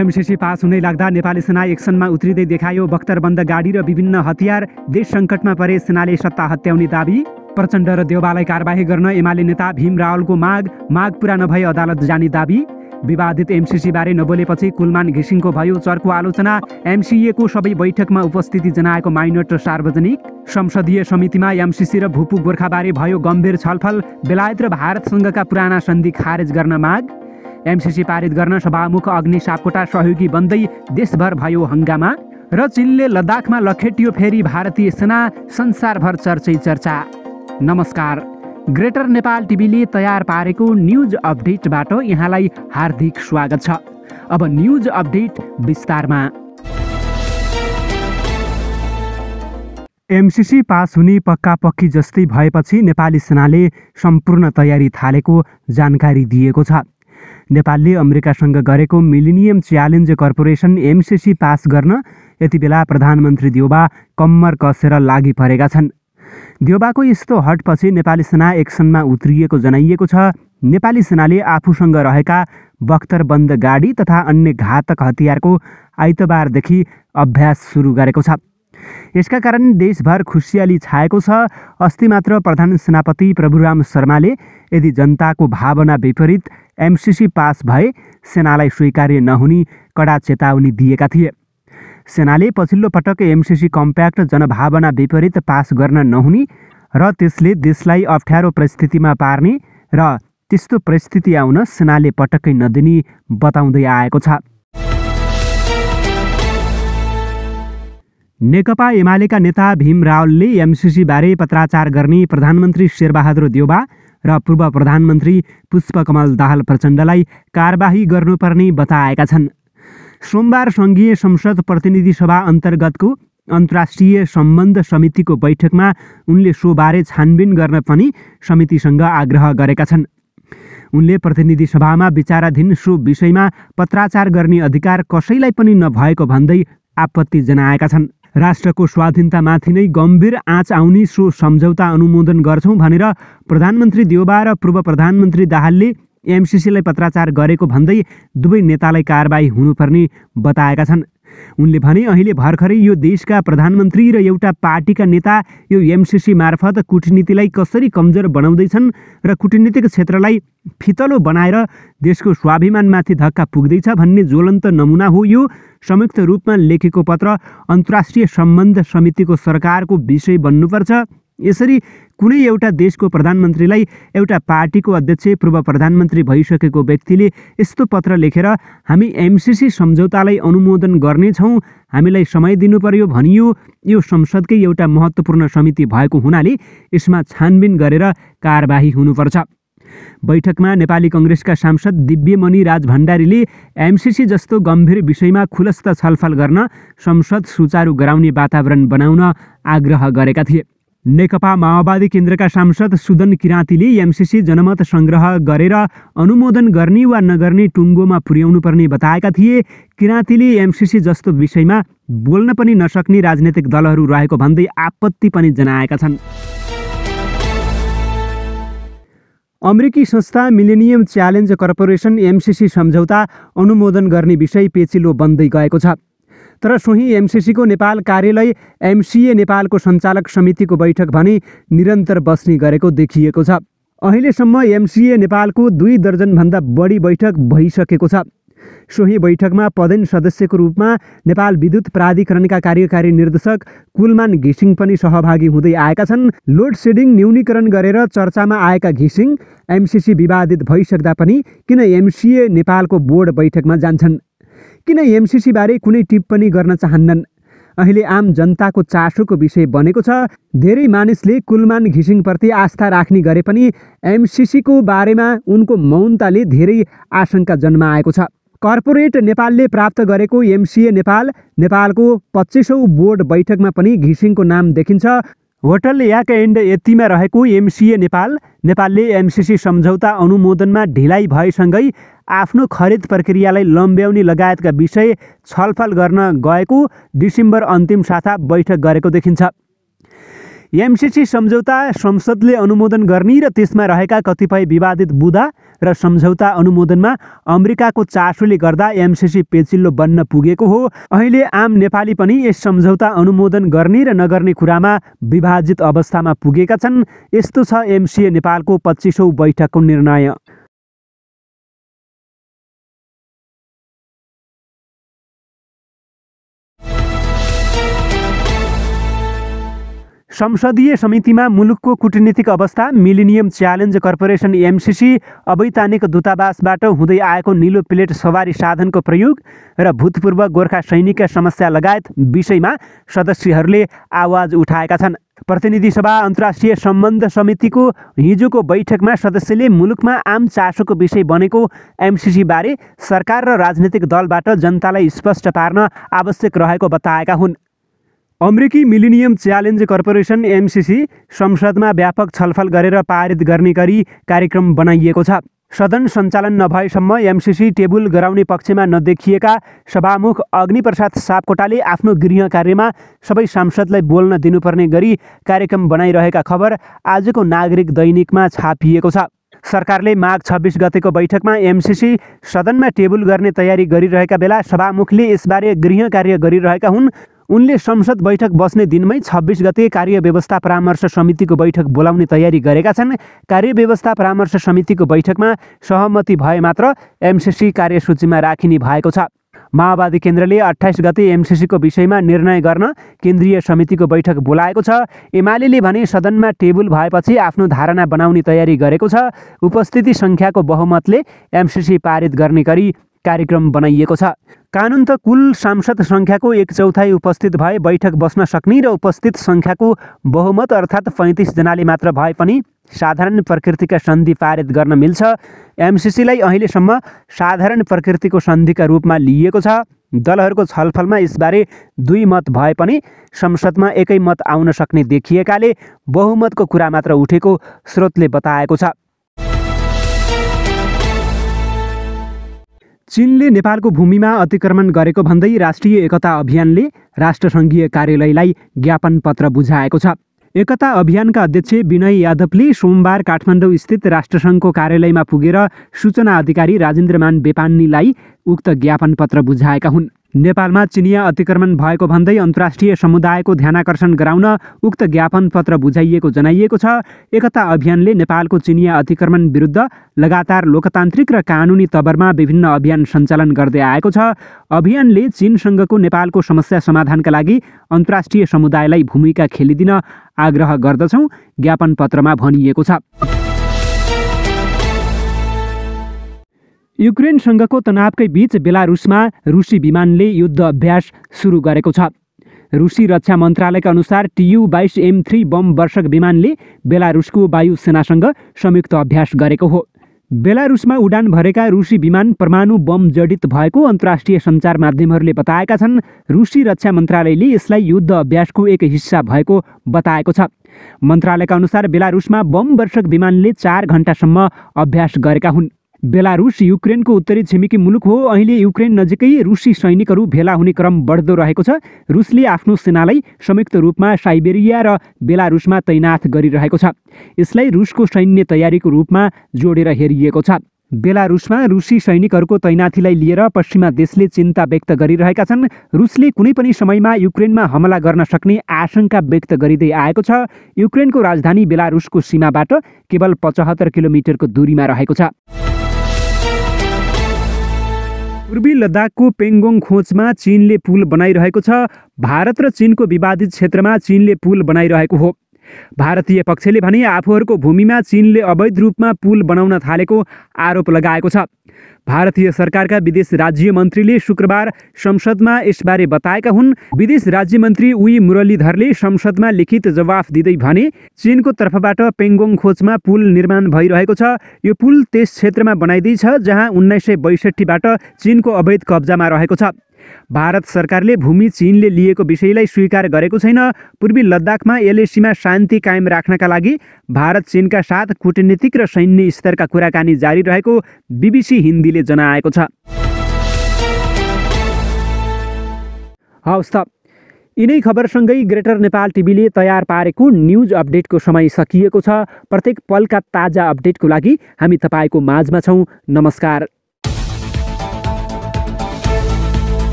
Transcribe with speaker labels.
Speaker 1: MCC pass हुनै लाग्दा नेपाली सेना एक्सनमा उत्रिँदै देखायो बख्तरबन्द गाडी र विभिन्न हतियार देश सङ्कटमा परे सेनाले सत्ता हत्याउने दावी प्रचण्ड र देउबालाई कारवाही गर्न एमाले नेता भीम रावलको माग माग पुरा नभए अदालत जाने दावी विवादित बारे नबोलेपछि कुलमान घिसिङको भयो चर्को आलोचना एमसिएको सबै बैठकमा उपस्थिति जनाएको माइनट र सार्वजनिक संसदीय समितिमा एमसिसी र भूपू गोर्खाबारे भयो गम्भीर छलफल बेलायत र भारतसँगका पुराना सन्धि खारेज गर्न माग एमसिसी पारित गर्न सभामुख अग्नि सापकोटा सहयोगी बन्दै देशभर भयो हङ्गामा र चिनले लद्दाखमा लखेटियो फेरि भारतीय सेना संसारभर चर्चै चर्चा नमस्कार ग्रेटर नेपाल टिभीले तयार पारेको न्युज अपडेटबाट यहाँलाई हार्दिक स्वागत छ अब न्युज अपडेट विस्तारमा एमसिसी पास हुने पक्का पक्की जस्तै भएपछि नेपाली सेनाले सम्पूर्ण तयारी थालेको जानकारी दिएको छ नेपालले अमेरिकासँग गरेको millennium challenge corporation MCC pass गर्न यति बेला प्रधानमन्त्री देउबा कम्मर कसेर लागि परेका छन् देउबाको यस्तो हटपछि नेपाली सेना एक्सनमा उत्रिएको जनाइएको छ नेपाली सेनाले आफूसँग रहेका बख्तरबन्द गाडी तथा अन्य घातक हतियारको आइतबारदेखि अभ्यास सुरु गरेको छ यसका कारण देशभर खुसियाली छाएको छ अस्ति मात्र प्रधान सेनापति प्रभुराम शर्माले यदि जनताको भावना विपरीत एमसिसी पास भए सेनालाई स्वीकार्य नहुने कडा चेतावनी दिएका थिए सेनाले पछिल्लो पटक एमसिसी कम्प्याक्ट जनभावना विपरीत पास गर्न नहुने र त्यसले देशलाई अप्ठ्यारो परिस्थितिमा पार्ने र त्यस्तो परिस्थिति आउन सेनाले पटक्कै नदिने बताउँदै आएको छ नेकपा एमालेका नेता भीम रावलले एमसिसीबारे पत्राचार गर्ने प्रधानमन्त्री शेरबहादुर देवबा र पूर्व प्रधानमन्त्री पुष्पकमल दाहाल प्रचण्डलाई कारबाही गर्नुपर्ने बताएका छन् सोमबार सङ्घीय संसद प्रतिनिधि सभा अन्तर्गतको अन्तर्राष्ट्रिय सम्बन्ध समितिको बैठकमा उनले सोबारे छानबिन गर्न पनि समितिसँग आग्रह गरेका छन् उनले प्रतिनिधि सभामा विचाराधीन सो विषयमा पत्राचार गर्ने अधिकार कसैलाई पनि नभएको भन्दै आपत्ति जनाएका छन् राष्ट्रको स्वाधीनतामाथि नै गम्भीर आँच आउने सो सम्झौता अनुमोदन गर्छौँ भनेर प्रधानमन्त्री देउबा र पूर्व प्रधानमन्त्री दाहालले एमसिसीलाई पत्राचार गरेको भन्दै दुवै नेतालाई कारवाही हुनुपर्ने बताएका छन् उनले भने अहिले भर्खरै यो देशका प्रधानमन्त्री र एउटा पार्टीका नेता यो एमसिसी मार्फत कुटनीतिलाई कसरी कमजोर बनाउँदैछन् र कुटनीतिक क्षेत्रलाई फितलो बनाएर देशको स्वाभिमानमाथि धक्का पुग्दैछ भन्ने ज्वलन्त नमुना हो यो संयुक्त रूपमा लेखेको पत्र अन्तर्राष्ट्रिय सम्बन्ध समितिको सरकारको विषय बन्नुपर्छ यसरी कुनै एउटा देशको प्रधानमन्त्रीलाई एउटा पार्टीको अध्यक्ष पूर्व प्रधानमन्त्री भइसकेको व्यक्तिले यस्तो पत्र लेखेर हामी एमसिसी सम्झौतालाई अनुमोदन गर्नेछौँ हामीलाई समय दिनु पर्यो भनियो यो संसदकै एउटा महत्त्वपूर्ण समिति भएको हुनाले यसमा छानबिन गरेर कारबाही हुनुपर्छ बैठकमा नेपाली कङ्ग्रेसका सांसद दिव्यमणि राज भण्डारीले एमसिसी जस्तो गम्भीर विषयमा खुलस्त छलफल गर्न संसद सुचारू गराउने वातावरण बनाउन आग्रह गरेका थिए नेकपा माओवादी केन्द्रका सांसद सुदन किराँतीले एमसिसी जनमत सङ्ग्रह गरेर अनुमोदन गर्ने वा नगर्ने टुङ्गोमा पुर्याउनुपर्ने बताएका थिए किराँतीले एमसिसी जस्तो विषयमा बोल्न पनि नसक्ने राजनैतिक दलहरू रहेको भन्दै आपत्ति पनि जनाएका छन् अमेरिकी संस्था मिलेनियम च्यालेन्ज कर्पोरेसन एमसिसी सम्झौता अनुमोदन गर्ने विषय पेचिलो बन्दै गएको छ तर सोही एमसिसीको नेपाल कार्यालय एमसिए नेपालको सञ्चालक समितिको बैठक भने निरन्तर बस्ने गरेको देखिएको छ अहिलेसम्म एमसिए नेपालको दुई दर्जनभन्दा बढी बैठक भइसकेको छ सोही बैठकमा पदेन सदस्यको रूपमा नेपाल विद्युत प्राधिकरणका कार्यकारी निर्देशक कुलमान घिसिङ पनि सहभागी हुँदै आएका छन् लोड सेडिङ न्यूनीकरण गरेर चर्चामा आएका घिसिङ एमसिसी विवादित भइसक्दा पनि किन एमसिए नेपालको बोर्ड बैठकमा जान्छन् किन एमसिसीबारे कुनै टिप्पणी गर्न चाहन्नन् अहिले आम जनताको चासोको विषय बनेको छ धेरै मानिसले कुलमान घिसिङप्रति आस्था राख्ने गरे पनि एमसिसीको बारेमा उनको मौनताले धेरै आशंका आएको छ कर्पोरेट नेपालले प्राप्त गरेको एमसिए नेपाल नेपालको पच्चिसौँ बोर्ड बैठकमा पनि घिसिङको नाम देखिन्छ होटल याक एन्ड यतिमा रहेको एमसिए नेपाल नेपालले एमसिसी सम्झौता अनुमोदनमा ढिलाइ भएसँगै आफ्नो खरिद प्रक्रियालाई लम्ब्याउने लगायतका विषय छलफल गर्न गएको डिसेम्बर अन्तिम साता बैठक गरेको देखिन्छ एमसिसी सम्झौता संसदले अनुमोदन गर्ने र त्यसमा रहेका कतिपय विवादित बुदा र सम्झौता अनुमोदनमा अमेरिकाको चासोले गर्दा एमसिसी पेचिल्लो बन्न पुगेको हो अहिले आम नेपाली पनि यस सम्झौता अनुमोदन गर्ने र नगर्ने कुरामा विभाजित अवस्थामा पुगेका छन् यस्तो छ एमसिए नेपालको पच्चिसौँ बैठकको निर्णय संसदीय समितिमा मुलुकको कुटनीतिक अवस्था मिलिनियम च्यालेन्ज कर्पोरेसन एमसिसी अवैतानिक दूतावासबाट हुँदै आएको निलो प्लेट सवारी साधनको प्रयोग र भूतपूर्व गोर्खा सैनिकका समस्या लगायत विषयमा सदस्यहरूले आवाज उठाएका छन् प्रतिनिधि सभा अन्तर्राष्ट्रिय सम्बन्ध समितिको हिजोको बैठकमा सदस्यले मुलुकमा आम चासोको विषय बनेको एमसिसीबारे सरकार र राजनैतिक दलबाट जनतालाई स्पष्ट पार्न आवश्यक रहेको बताएका हुन् अमेरिकी मिलिनियम च्यालेन्ज कर्पोरेसन एमसिसी संसदमा व्यापक छलफल गरेर पारित गर्ने गरी कार्यक्रम बनाइएको छ सदन सञ्चालन नभएसम्म एमसिसी टेबुल गराउने पक्षमा नदेखिएका सभामुख अग्निप्रसाद सापकोटाले आफ्नो गृह कार्यमा सबै सांसदलाई बोल्न दिनुपर्ने गरी कार्यक्रम बनाइरहेका खबर आजको नागरिक दैनिकमा छापिएको छ सरकारले माघ छब्बिस गतेको बैठकमा एमसिसी सदनमा टेबुल गर्ने तयारी गरिरहेका बेला सभामुखले यसबारे गृह कार्य गरिरहेका हुन् उनले संसद बैठक बस्ने दिनमै छब्बिस गते कार्य व्यवस्था परामर्श समितिको बैठक बोलाउने तयारी गरेका छन् कार्य व्यवस्था परामर्श समितिको बैठकमा सहमति भए मात्र एमसिसी कार्यसूचीमा राखिने भएको छ माओवादी केन्द्रले अठाइस गते एमसिसीको विषयमा निर्णय गर्न केन्द्रीय समितिको बैठक बोलाएको छ एमाले भने सदनमा टेबुल भएपछि आफ्नो धारणा बनाउने तयारी गरेको छ उपस्थिति सङ्ख्याको बहुमतले एमसिसी पारित गर्ने गरी कार्यक्रम बनाइएको छ कानुन त कुल सांसद सङ्ख्याको एक चौथाइ उपस्थित भए बैठक बस्न सक्ने र उपस्थित सङ्ख्याको बहुमत अर्थात् पैँतिसजनाले मात्र भए पनि साधारण प्रकृतिका सन्धि पारित गर्न मिल्छ एमसिसीलाई अहिलेसम्म साधारण प्रकृतिको सन्धिका रूपमा लिइएको छ दलहरूको छलफलमा यसबारे दुई मत भए पनि संसदमा एकै मत आउन सक्ने देखिएकाले बहुमतको कुरा मात्र उठेको स्रोतले बताएको छ चीनले नेपालको भूमिमा अतिक्रमण गरेको भन्दै राष्ट्रिय एकता अभियानले राष्ट्रसङ्घीय कार्यालयलाई ज्ञापन पत्र बुझाएको छ एकता अभियानका अध्यक्ष विनय यादवले सोमबार काठमाडौँ स्थित राष्ट्रसङ्घको कार्यालयमा पुगेर सूचना अधिकारी राजेन्द्रमान बेपान्नीलाई उक्त ज्ञापन पत्र बुझाएका हुन् नेपालमा चिनिया अतिक्रमण भएको भन्दै अन्तर्राष्ट्रिय समुदायको ध्यानाकर्षण गराउन उक्त ज्ञापन पत्र बुझाइएको जनाइएको छ एकता अभियानले नेपालको चिनिया अतिक्रमण विरुद्ध लगातार लोकतान्त्रिक र कानुनी तवरमा विभिन्न अभियान सञ्चालन गर्दै आएको छ अभियानले चिनसँगको नेपालको समस्या समाधानका लागि अन्तर्राष्ट्रिय समुदायलाई भूमिका खेलिदिन आग्रह गर्दछौँ ज्ञापन पत्रमा भनिएको छ युक्रेनसँगको तनावकै बीच बेलारुसमा रुसी विमानले युद्ध अभ्यास सुरु गरेको छ रुसी रक्षा मन्त्रालयका अनुसार टियु बाइस एम थ्री बम वर्षक विमानले बेलारुसको वायुसेनासँग संयुक्त अभ्यास गरेको हो बेलारुसमा उडान भरेका रुसी विमान परमाणु बम जडित भएको अन्तर्राष्ट्रिय सञ्चार माध्यमहरूले बताएका छन् रुसी रक्षा मन्त्रालयले यसलाई युद्ध अभ्यासको एक हिस्सा भएको बताएको छ मन्त्रालयका अनुसार बेलारुसमा बम वर्षक विमानले चार घन्टासम्म अभ्यास गरेका हुन् बेलारुस युक्रेनको उत्तरी छिमेकी मुलुक हो अहिले युक्रेन नजिकै रुसी सैनिकहरू भेला हुने क्रम बढ्दो रहेको छ रुसले आफ्नो सेनालाई संयुक्त रूपमा साइबेरिया र बेलारुसमा तैनाथ गरिरहेको छ यसलाई रुसको सैन्य तयारीको रूपमा जोडेर हेरिएको छ बेलारुसमा रुसी सैनिकहरूको तैनाथीलाई लिएर पश्चिमा देशले चिन्ता व्यक्त गरिरहेका छन् रुसले कुनै पनि समयमा युक्रेनमा हमला गर्न सक्ने आशंका व्यक्त गरिँदै आएको छ युक्रेनको राजधानी बेलारुसको सीमाबाट केवल पचहत्तर किलोमिटरको दूरीमा रहेको छ पूर्वी लद्दाखको पेङ्गोङ खोचमा चिनले पुल बनाइरहेको छ भारत र चिनको विवादित क्षेत्रमा चिनले पुल बनाइरहेको हो भारतीय पक्षले भने आफूहरूको भूमिमा चिनले अवैध रूपमा पुल बनाउन थालेको आरोप लगाएको छ भारतीय सरकारका विदेश राज्य मन्त्रीले शुक्रबार संसदमा यसबारे बताएका हुन् विदेश राज्य मन्त्री उई मुरलीधरले संसदमा लिखित जवाफ दिँदै भने चिनको तर्फबाट पेङ्गोङ खोजमा पुल निर्माण भइरहेको छ यो पुल त्यस क्षेत्रमा बनाइँदैछ जहाँ उन्नाइस सय बैसठीबाट चिनको अवैध कब्जामा रहेको छ भारत सरकारले भूमि चीनले लिएको विषयलाई स्वीकार गरेको छैन पूर्वी लद्दाखमा एलएसीमा शान्ति कायम राख्नका लागि भारत चीनका साथ कूटनीतिक र सैन्य स्तरका कुराकानी जारी रहेको बिबिसी हिन्दी जना जनाएको छ हवस् त यिनै खबरसँगै ग्रेटर नेपाल टिभीले तयार पारेको न्युज अपडेटको समय सकिएको छ प्रत्येक पलका ताजा अपडेटको लागि हामी तपाईँको माझमा छौँ नमस्कार